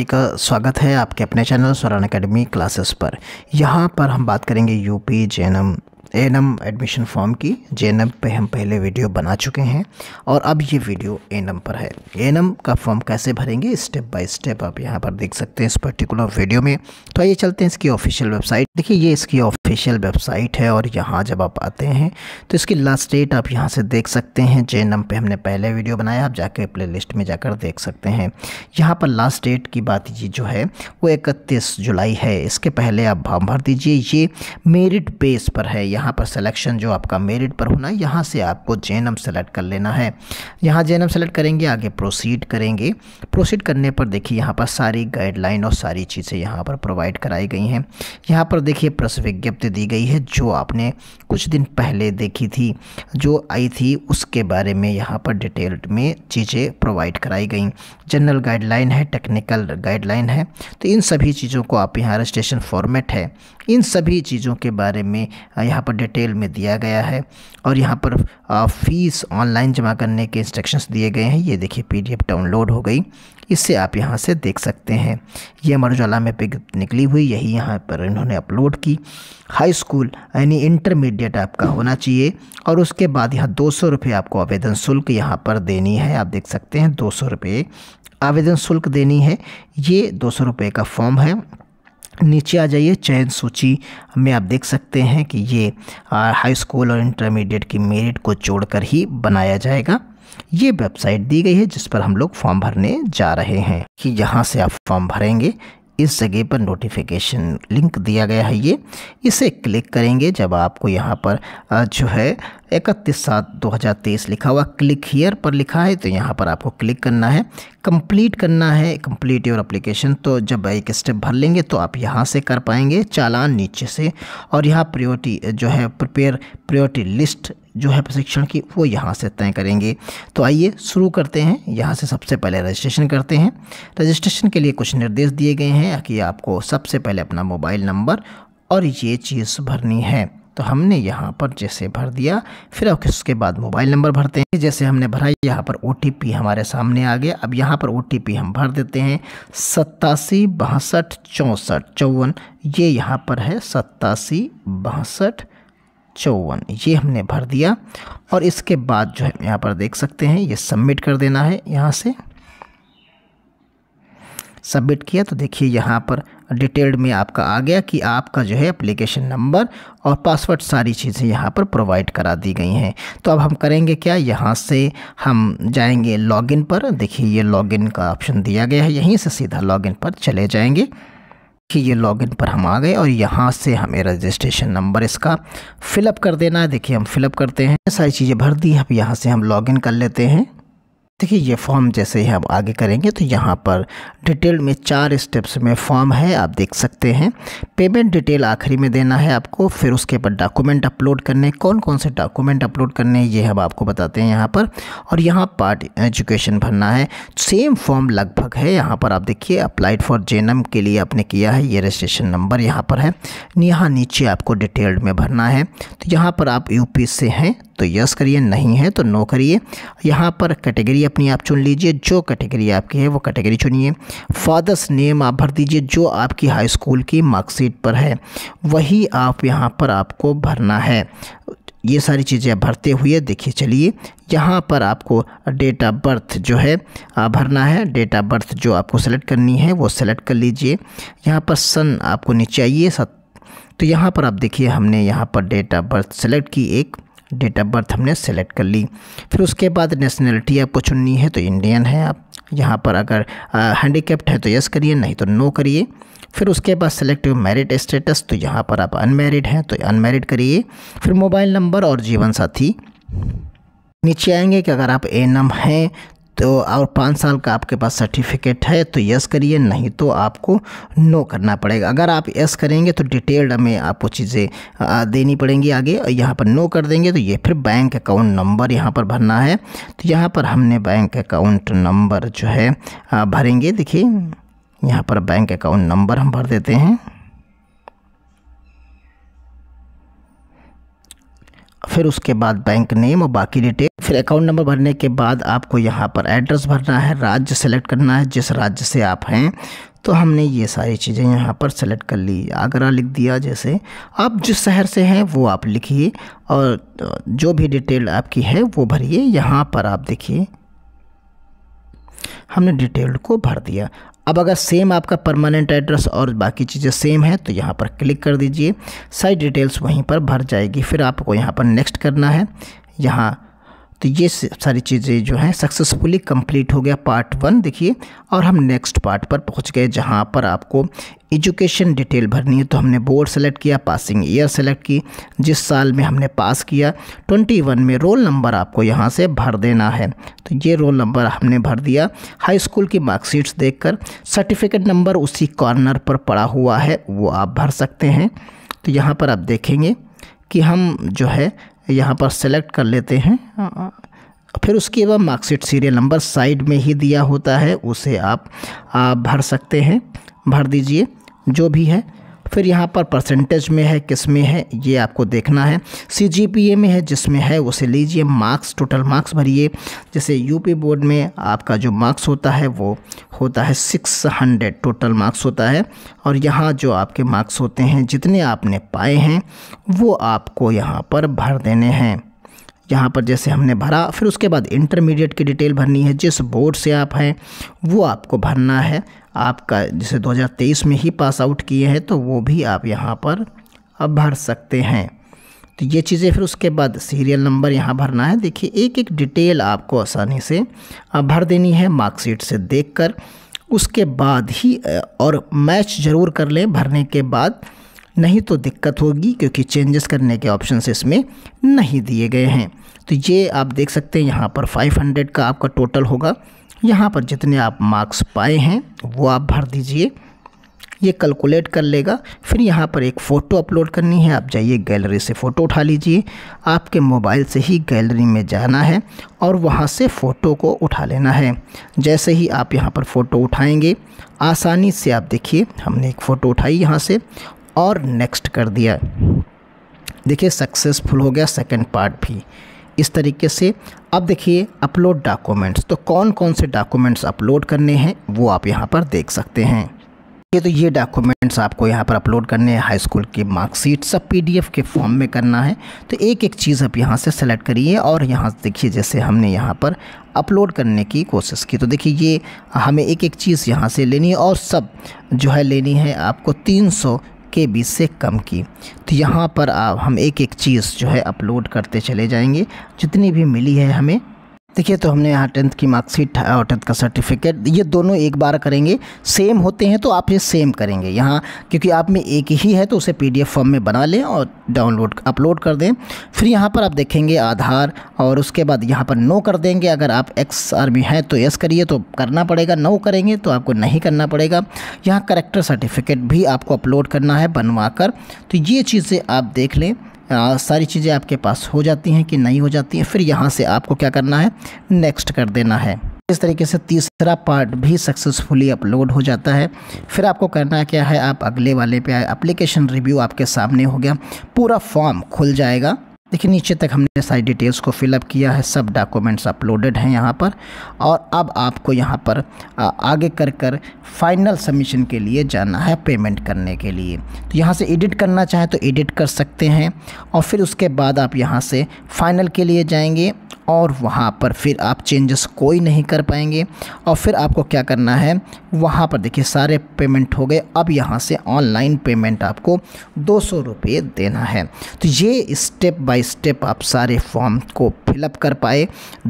सभी का स्वागत है आपके अपने चैनल स्वरण अकेडमी क्लासेस पर यहाँ पर हम बात करेंगे UP J A N M admission form की जे एन एम पर हम पहले वीडियो बना चुके हैं और अब ये वीडियो ए एन पर है ए एन का फॉर्म कैसे भरेंगे स्टेप बाय स्टेप आप यहाँ पर देख सकते हैं इस पर्टिकुलर वीडियो में तो आइए चलते हैं इसकी ऑफिशियल वेबसाइट देखिए ये इसकी ऑफिशियल वेबसाइट है और यहाँ जब आप आते हैं तो इसकी लास्ट डेट आप यहाँ से देख सकते हैं जे एन एम पर हमने पहले वीडियो बनाया आप जाके प्ले लिस्ट में जाकर देख सकते हैं यहाँ पर लास्ट डेट की बात ये जो है वो इकतीस जुलाई है इसके पहले आप फॉर्म भर दीजिए ये मेरिट बेस पर है यहाँ पर सिलेक्शन जो आपका मेरिट पर होना है यहाँ से आपको जेनम सेलेक्ट कर लेना है यहाँ जेनम सेलेक्ट करेंगे आगे प्रोसीड करेंगे प्रोसीड करने पर देखिए यहाँ पर सारी गाइडलाइन और सारी चीज़ें यहाँ पर प्रोवाइड कराई गई हैं यहाँ पर देखिए प्रेस विज्ञप्ति दी गई है जो आपने कुछ दिन पहले देखी थी जो आई थी उसके बारे में यहाँ पर डिटेल में चीज़ें प्रोवाइड कराई गई जनरल गाइडलाइन है टेक्निकल गाइडलाइन है तो इन सभी चीज़ों को आप यहाँ रजिस्ट्रेशन फॉर्मेट है इन सभी चीज़ों के बारे में यहाँ यहाँ पर डिटेल में दिया गया है और यहाँ पर फ़ीस ऑनलाइन जमा करने के इंस्ट्रक्शंस दिए गए हैं ये देखिए पीडीएफ डाउनलोड हो गई इससे आप यहाँ से देख सकते हैं ये अमर उजाला में पिक निकली हुई यही यहाँ पर इन्होंने अपलोड की हाई स्कूल यानी इंटरमीडिएट आपका होना चाहिए और उसके बाद यहाँ दो सौ रुपये आपको आवेदन शुल्क यहाँ पर देनी है आप देख सकते हैं दो सौ रुपये आवेदन शुल्क देनी है ये दो सौ रुपये का फॉर्म है नीचे आ जाइए चयन सूची में आप देख सकते हैं कि ये हाई स्कूल और इंटरमीडिएट की मेरिट को जोड़कर ही बनाया जाएगा ये वेबसाइट दी गई है जिस पर हम लोग फॉर्म भरने जा रहे हैं कि यहाँ से आप फॉर्म भरेंगे इस जगह पर नोटिफिकेशन लिंक दिया गया है ये इसे क्लिक करेंगे जब आपको यहाँ पर जो है इकतीस सात 2023 लिखा हुआ क्लिक हियर पर लिखा है तो यहाँ पर आपको क्लिक करना है कंप्लीट करना है कंप्लीट योर एप्लीकेशन तो जब एक स्टेप भर लेंगे तो आप यहाँ से कर पाएंगे चालान नीचे से और यहाँ प्रियोरिटी जो है प्रिपेयर प्रियोरिटी लिस्ट जो है प्रशिक्षण की वो यहाँ से तय करेंगे तो आइए शुरू करते हैं यहाँ से सबसे पहले रजिस्ट्रेशन करते हैं रजिस्ट्रेशन के लिए कुछ निर्देश दिए गए हैं कि आपको सबसे पहले अपना मोबाइल नंबर और ये चीज़ भरनी है तो हमने यहाँ पर जैसे भर दिया फिर उसके बाद मोबाइल नंबर भरते हैं जैसे हमने भरा यहाँ पर ओ हमारे सामने आ गया अब यहाँ पर ओ हम भर देते हैं सत्तासी बासठ चौंसठ चौवन ये यहाँ पर है सत्तासी बासठ चौवन ये हमने भर दिया और इसके बाद जो है यहाँ पर देख सकते हैं ये सबमिट कर देना है यहाँ से सबमिट किया तो देखिए यहाँ पर डिटेल्ड में आपका आ गया कि आपका जो है एप्लीकेशन नंबर और पासवर्ड सारी चीज़ें यहाँ पर प्रोवाइड करा दी गई हैं तो अब हम करेंगे क्या यहाँ से हम जाएंगे लॉगिन पर देखिए ये लॉगिन का ऑप्शन दिया गया है यहीं से सीधा लॉगिन पर चले जाएंगे कि ये लॉगिन पर हम आ गए और यहाँ से हमें रजिस्ट्रेशन नंबर इसका फिलअप कर देना है देखिए हम फिलअप करते हैं सारी चीज़ें भर दी अब यहाँ से हम लॉगिन कर लेते हैं देखिए ये फॉर्म जैसे ही हम आगे करेंगे तो यहाँ पर डिटेल में चार स्टेप्स में फॉर्म है आप देख सकते हैं पेमेंट डिटेल आखिरी में देना है आपको फिर उसके बाद डॉक्यूमेंट अपलोड करने कौन कौन से डॉक्यूमेंट अपलोड करने ये हम आपको बताते हैं यहाँ पर और यहाँ पार्ट एजुकेशन भरना है सेम फॉर्म लगभग है यहाँ पर आप देखिए अप्लाइड फॉर जे के लिए आपने किया है ये रजिस्ट्रेशन नंबर यहाँ पर है यहाँ नीचे आपको डिटेल्ड में भरना है तो यहाँ पर आप यू से हैं तो यस करिए नहीं है तो नो करिए यहाँ पर कैटेगरी अपनी आप चुन लीजिए जो कैटेगरी आपकी है वो कैटेगरी चुनिए फादर्स नेम आप भर दीजिए जो आपकी हाई स्कूल की मार्कशीट पर है वही आप यहाँ पर आपको भरना है ये सारी चीज़ें भरते हुए देखिए चलिए यहाँ पर आपको डेट ऑफ बर्थ जो है भरना है डेट ऑफ बर्थ जो आपको सेलेक्ट करनी है वो सेलेक्ट कर लीजिए यहाँ पर सन आपको नीचे आइए तो यहाँ पर आप देखिए हमने यहाँ पर डेट ऑफ बर्थ सेलेक्ट की एक डेट ऑफ बर्थ हमने सेलेक्ट कर ली फिर उसके बाद नेशनलिटी आपको चुननी है तो इंडियन है आप यहाँ पर अगर हैंडीकेप्ट है तो यस करिए नहीं तो नो करिए फिर उसके बाद हुए मैरिड स्टेटस तो यहाँ पर आप अनमेरिड हैं तो अनमेरिड करिए फिर मोबाइल नंबर और जीवन साथी नीचे आएंगे कि अगर आप एन हैं तो और पाँच साल का आपके पास सर्टिफिकेट है तो यस करिए नहीं तो आपको नो करना पड़ेगा अगर आप यस करेंगे तो डिटेल्ड में आपको चीज़ें देनी पड़ेंगी आगे और यहाँ पर नो कर देंगे तो ये फिर बैंक अकाउंट नंबर यहाँ पर भरना है तो यहाँ पर हमने बैंक अकाउंट नंबर जो है भरेंगे देखिए यहाँ पर बैंक अकाउंट नंबर हम भर देते हैं फिर उसके बाद बैंक नेम और बाकी डिटेल फिर अकाउंट नंबर भरने के बाद आपको यहाँ पर एड्रेस भरना है राज्य सेलेक्ट करना है जिस राज्य से आप हैं तो हमने ये सारी चीज़ें यहाँ पर सेलेक्ट कर ली आगरा लिख दिया जैसे आप जिस शहर से हैं वो आप लिखिए और जो भी डिटेल आपकी है वो भरिए यहाँ पर आप देखिए हमने डिटेल को भर दिया अब अगर सेम आपका परमानेंट एड्रेस और बाकी चीज़ें सेम है तो यहाँ पर क्लिक कर दीजिए सारी डिटेल्स वहीं पर भर जाएगी फिर आपको यहाँ पर नेक्स्ट करना है यहाँ तो ये सारी चीज़ें जो हैं सक्सेसफुली कंप्लीट हो गया पार्ट वन देखिए और हम नेक्स्ट पार्ट पर पहुंच गए जहां पर आपको एजुकेशन डिटेल भरनी है तो हमने बोर्ड सेलेक्ट किया पासिंग ईयर सेलेक्ट की जिस साल में हमने पास किया 21 में रोल नंबर आपको यहाँ से भर देना है तो ये रोल नंबर हमने भर दिया हाई स्कूल की मार्कशीट्स कर सर्टिफिकेट नंबर उसी कॉर्नर पर पड़ा हुआ है वो आप भर सकते हैं तो यहाँ पर आप देखेंगे कि हम जो है यहाँ पर सेलेक्ट कर लेते हैं फिर उसके बाद मार्कशीट सीरियल नंबर साइड में ही दिया होता है उसे आप, आप भर सकते हैं भर दीजिए जो भी है फिर यहाँ पर परसेंटेज में है किस में है ये आपको देखना है सी में है जिसमें है उसे लीजिए मार्क्स टोटल मार्क्स भरिए जैसे यूपी बोर्ड में आपका जो मार्क्स होता है वो होता है सिक्स हंड्रेड टोटल मार्क्स होता है और यहाँ जो आपके मार्क्स होते हैं जितने आपने पाए हैं वो आपको यहाँ पर भर देने हैं यहाँ पर जैसे हमने भरा फिर उसके बाद इंटरमीडिएट की डिटेल भरनी है जिस बोर्ड से आप हैं वो आपको भरना है आपका जैसे 2023 में ही पास आउट किए हैं तो वो भी आप यहाँ पर अब भर सकते हैं तो ये चीज़ें फिर उसके बाद सीरियल नंबर यहाँ भरना है देखिए एक एक डिटेल आपको आसानी से अब भर देनी है मार्कशीट से देखकर उसके बाद ही और मैच ज़रूर कर लें भरने के बाद नहीं तो दिक्कत होगी क्योंकि चेंजेस करने के ऑप्शन इसमें नहीं दिए गए हैं तो ये आप देख सकते हैं यहाँ पर 500 का आपका टोटल होगा यहाँ पर जितने आप मार्क्स पाए हैं वो आप भर दीजिए ये कैलकुलेट कर लेगा फिर यहाँ पर एक फ़ोटो अपलोड करनी है आप जाइए गैलरी से फ़ोटो उठा लीजिए आपके मोबाइल से ही गैलरी में जाना है और वहाँ से फ़ोटो को उठा लेना है जैसे ही आप यहाँ पर फ़ोटो उठाएंगे आसानी से आप देखिए हमने एक फ़ोटो उठाई यहाँ से और नेक्स्ट कर दिया देखिए सक्सेसफुल हो गया सेकेंड पार्ट भी इस तरीके से अब देखिए अपलोड डॉक्यूमेंट्स तो कौन कौन से डॉक्यूमेंट्स अपलोड करने हैं वो आप यहाँ पर देख सकते हैं ये तो ये डॉक्यूमेंट्स आपको यहाँ पर अपलोड करने हैं हाई स्कूल की मार्कशीट सब पीडीएफ के फॉर्म में करना है तो एक एक चीज़ आप यहाँ से सेलेक्ट करिए और यहाँ देखिए जैसे हमने यहाँ पर अपलोड करने की कोशिश की तो देखिए ये हमें एक एक चीज़ यहाँ से लेनी है और सब जो है लेनी है आपको तीन सौ के बीस से कम की तो यहाँ पर आप हम एक एक चीज़ जो है अपलोड करते चले जाएंगे जितनी भी मिली है हमें देखिए तो हमने यहाँ टेंथ की मार्कशीट और टेंथ का सर्टिफिकेट ये दोनों एक बार करेंगे सेम होते हैं तो आप ये सेम करेंगे यहाँ क्योंकि आप में एक ही है तो उसे पीडीएफ फॉर्म में बना लें और डाउनलोड अपलोड कर दें फिर यहाँ पर आप देखेंगे आधार और उसके बाद यहाँ पर नो कर देंगे अगर आप एक्स आर्मी हैं तो यस करिए तो करना पड़ेगा नो करेंगे तो आपको नहीं करना पड़ेगा यहाँ करेक्टर सर्टिफिकेट भी आपको अपलोड करना है बनवा कर तो ये चीज़ें आप देख लें सारी चीज़ें आपके पास हो जाती हैं कि नहीं हो जाती हैं फिर यहाँ से आपको क्या करना है नेक्स्ट कर देना है इस तरीके से तीसरा पार्ट भी सक्सेसफुली अपलोड हो जाता है फिर आपको करना क्या है आप अगले वाले पे आए एप्लीकेशन रिव्यू आपके सामने हो गया पूरा फॉर्म खुल जाएगा देखिए नीचे तक हमने सारी डिटेल्स को फिलअप किया है सब डॉक्यूमेंट्स अपलोडेड हैं यहाँ पर और अब आपको यहाँ पर आगे कर कर फाइनल सबमिशन के लिए जाना है पेमेंट करने के लिए तो यहाँ से एडिट करना चाहे तो एडिट कर सकते हैं और फिर उसके बाद आप यहाँ से फाइनल के लिए जाएंगे और वहाँ पर फिर आप चेंजेस कोई नहीं कर पाएंगे और फिर आपको क्या करना है वहाँ पर देखिए सारे पेमेंट हो गए अब यहाँ से ऑनलाइन पेमेंट आपको दो सौ रुपये देना है तो ये स्टेप बाय स्टेप आप सारे फॉर्म को फिलअप कर पाए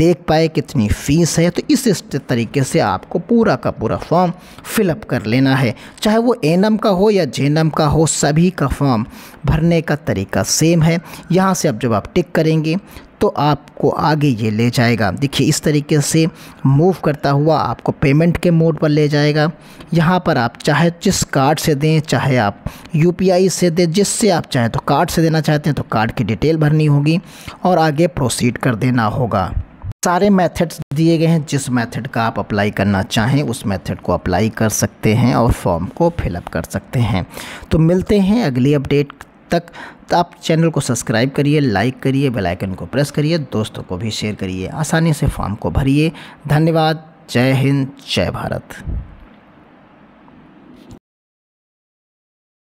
देख पाए कितनी फ़ीस है तो इस तरीके से आपको पूरा का पूरा फॉर्म फिलअप कर लेना है चाहे वो एन का हो या जे का हो सभी का फॉर्म भरने का तरीका सेम है यहाँ से अब जब आप टिक करेंगे तो आपको आगे ये ले जाएगा देखिए इस तरीके से मूव करता हुआ आपको पेमेंट के मोड पर ले जाएगा यहाँ पर आप चाहे जिस कार्ड से दें चाहे आप यू से दें जिससे आप चाहें तो कार्ड से देना चाहते हैं तो कार्ड की डिटेल भरनी होगी और आगे प्रोसीड कर देना होगा सारे मेथड्स दिए गए हैं जिस मेथड का आप अप्लाई करना चाहें उस मेथड को अप्लाई कर सकते हैं और फॉर्म को फिलअप कर सकते हैं तो मिलते हैं अगली अपडेट तक तो आप चैनल को सब्सक्राइब करिए लाइक करिए बेल आइकन को प्रेस करिए दोस्तों को भी शेयर करिए आसानी से फॉर्म को भरिए धन्यवाद जय हिंद जय भारत